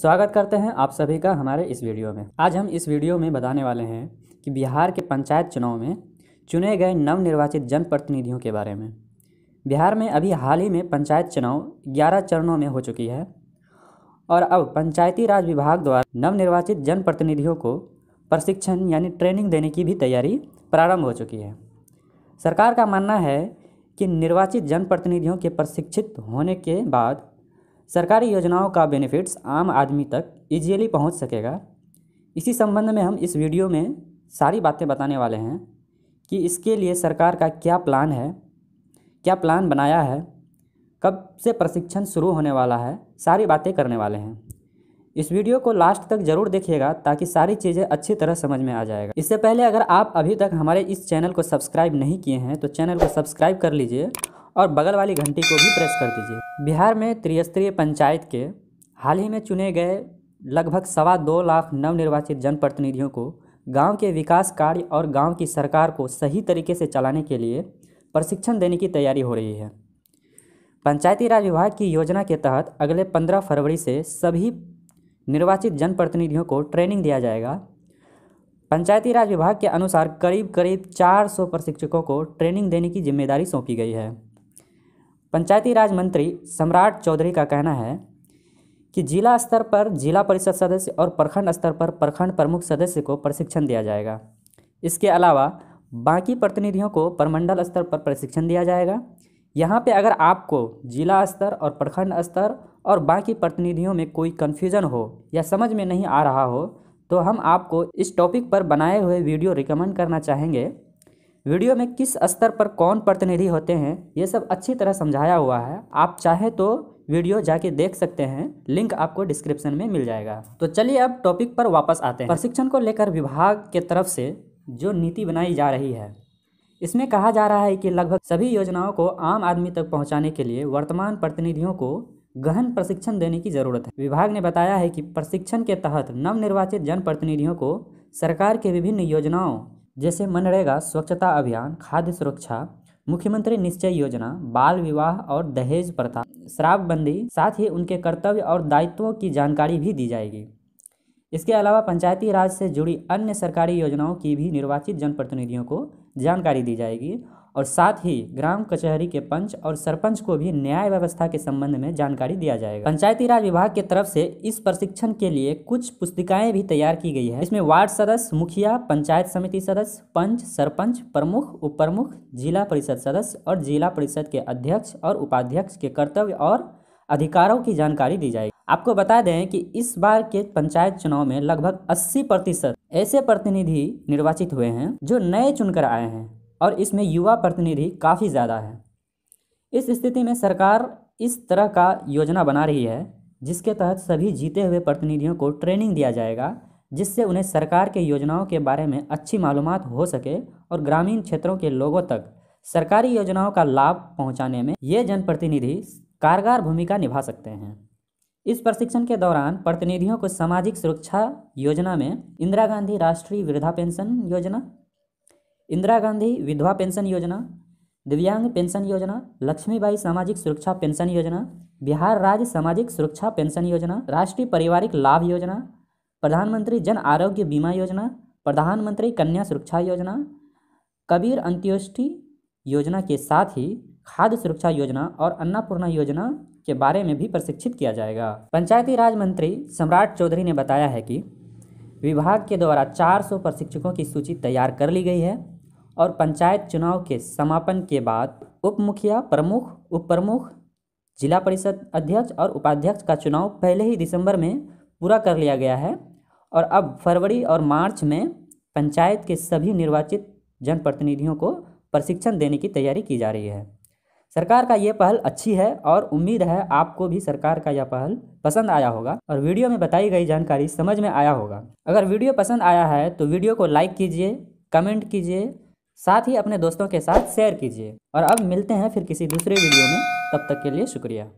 स्वागत करते हैं आप सभी का हमारे इस वीडियो में आज हम इस वीडियो में बताने वाले हैं कि बिहार के पंचायत चुनाव में चुने गए नवनिर्वाचित जनप्रतिनिधियों के बारे में बिहार में अभी हाल ही में पंचायत चुनाव ग्यारह चरणों में हो चुकी है और अब पंचायती राज विभाग द्वारा नवनिर्वाचित जनप्रतिनिधियों को प्रशिक्षण यानी ट्रेनिंग देने की भी तैयारी प्रारंभ हो चुकी है सरकार का मानना है कि निर्वाचित जनप्रतिनिधियों के प्रशिक्षित होने के बाद सरकारी योजनाओं का बेनिफिट्स आम आदमी तक इजीली पहुंच सकेगा इसी संबंध में हम इस वीडियो में सारी बातें बताने वाले हैं कि इसके लिए सरकार का क्या प्लान है क्या प्लान बनाया है कब से प्रशिक्षण शुरू होने वाला है सारी बातें करने वाले हैं इस वीडियो को लास्ट तक जरूर देखिएगा ताकि सारी चीज़ें अच्छी तरह समझ में आ जाएगा इससे पहले अगर आप अभी तक हमारे इस चैनल को सब्सक्राइब नहीं किए हैं तो चैनल को सब्सक्राइब कर लीजिए और बगल वाली घंटी को भी प्रेस कर दीजिए बिहार में त्रिस्तरीय पंचायत के हाल ही में चुने गए लगभग सवा दो लाख नवनिर्वाचित जनप्रतिनिधियों को गांव के विकास कार्य और गांव की सरकार को सही तरीके से चलाने के लिए प्रशिक्षण देने की तैयारी हो रही है पंचायती राज विभाग की योजना के तहत अगले पंद्रह फरवरी से सभी निर्वाचित जनप्रतिनिधियों को ट्रेनिंग दिया जाएगा पंचायती राज विभाग के अनुसार करीब करीब 400 प्रशिक्षकों को ट्रेनिंग देने की जिम्मेदारी सौंपी गई है पंचायती राज मंत्री सम्राट चौधरी का कहना है कि जिला स्तर पर जिला परिषद सदस्य और प्रखंड स्तर पर प्रखंड प्रमुख सदस्य को प्रशिक्षण दिया जाएगा इसके अलावा बाकी प्रतिनिधियों को प्रमंडल स्तर पर प्रशिक्षण दिया जाएगा यहाँ पे अगर आपको जिला स्तर और प्रखंड स्तर और बाकी प्रतिनिधियों में कोई कन्फ्यूज़न हो या समझ में नहीं आ रहा हो तो हम आपको इस टॉपिक पर बनाए हुए वीडियो रिकमेंड करना चाहेंगे वीडियो में किस स्तर पर कौन प्रतिनिधि होते हैं ये सब अच्छी तरह समझाया हुआ है आप चाहे तो वीडियो जाके देख सकते हैं लिंक आपको डिस्क्रिप्शन में मिल जाएगा तो चलिए अब टॉपिक पर वापस आते हैं प्रशिक्षण को लेकर विभाग के तरफ से जो नीति बनाई जा रही है इसमें कहा जा रहा है कि लगभग सभी योजनाओं को आम आदमी तक पहुंचाने के लिए वर्तमान प्रतिनिधियों को गहन प्रशिक्षण देने की ज़रूरत है विभाग ने बताया है कि प्रशिक्षण के तहत नवनिर्वाचित जनप्रतिनिधियों को सरकार के विभिन्न योजनाओं जैसे मनरेगा स्वच्छता अभियान खाद्य सुरक्षा मुख्यमंत्री निश्चय योजना बाल विवाह और दहेज प्रथा शराबबंदी साथ ही उनके कर्तव्य और दायित्वों की जानकारी भी दी जाएगी इसके अलावा पंचायती राज से जुड़ी अन्य सरकारी योजनाओं की भी निर्वाचित जनप्रतिनिधियों को जानकारी दी जाएगी और साथ ही ग्राम कचहरी के पंच और सरपंच को भी न्याय व्यवस्था के संबंध में जानकारी दिया जाएगा पंचायती राज विभाग की तरफ से इस प्रशिक्षण के लिए कुछ पुस्तिकाएं भी तैयार की गई है इसमें वार्ड सदस्य मुखिया पंचायत समिति सदस्य पंच सरपंच प्रमुख उप प्रमुख जिला परिषद सदस्य और जिला परिषद के अध्यक्ष और उपाध्यक्ष के कर्तव्य और अधिकारों की जानकारी दी जाएगी आपको बता दें कि इस बार के पंचायत चुनाव में लगभग 80 प्रतिशत ऐसे प्रतिनिधि निर्वाचित हुए हैं जो नए चुनकर आए हैं और इसमें युवा प्रतिनिधि काफ़ी ज़्यादा है इस स्थिति में सरकार इस तरह का योजना बना रही है जिसके तहत सभी जीते हुए प्रतिनिधियों को ट्रेनिंग दिया जाएगा जिससे उन्हें सरकार के योजनाओं के बारे में अच्छी मालूम हो सके और ग्रामीण क्षेत्रों के लोगों तक सरकारी योजनाओं का लाभ पहुंचाने में ये जनप्रतिनिधि कारगर भूमिका निभा सकते हैं इस प्रशिक्षण के दौरान प्रतिनिधियों को सामाजिक सुरक्षा योजना में इंदिरा गांधी राष्ट्रीय वृद्धा पेंशन योजना इंदिरा गांधी विधवा पेंशन योजना दिव्यांग पेंशन योजना लक्ष्मीबाई सामाजिक सुरक्षा पेंशन योजना बिहार राज्य सामाजिक सुरक्षा पेंशन योजना राष्ट्रीय पारिवारिक लाभ योजना प्रधानमंत्री जन आरोग्य बीमा योजना प्रधानमंत्री कन्या सुरक्षा योजना कबीर अंत्योष्टि योजना के साथ ही खाद्य सुरक्षा योजना और अन्नापूर्णा योजना के बारे में भी प्रशिक्षित किया जाएगा पंचायती राज मंत्री सम्राट चौधरी ने बताया है कि विभाग के द्वारा 400 प्रशिक्षकों की सूची तैयार कर ली गई है और पंचायत चुनाव के समापन के बाद उप मुखिया प्रमुख उप प्रमुख जिला परिषद अध्यक्ष और उपाध्यक्ष का चुनाव पहले ही दिसंबर में पूरा कर लिया गया है और अब फरवरी और मार्च में पंचायत के सभी निर्वाचित जनप्रतिनिधियों को प्रशिक्षण देने की तैयारी की जा रही है सरकार का ये पहल अच्छी है और उम्मीद है आपको भी सरकार का यह पहल पसंद आया होगा और वीडियो में बताई गई जानकारी समझ में आया होगा अगर वीडियो पसंद आया है तो वीडियो को लाइक कीजिए कमेंट कीजिए साथ ही अपने दोस्तों के साथ शेयर कीजिए और अब मिलते हैं फिर किसी दूसरे वीडियो में तब तक के लिए शुक्रिया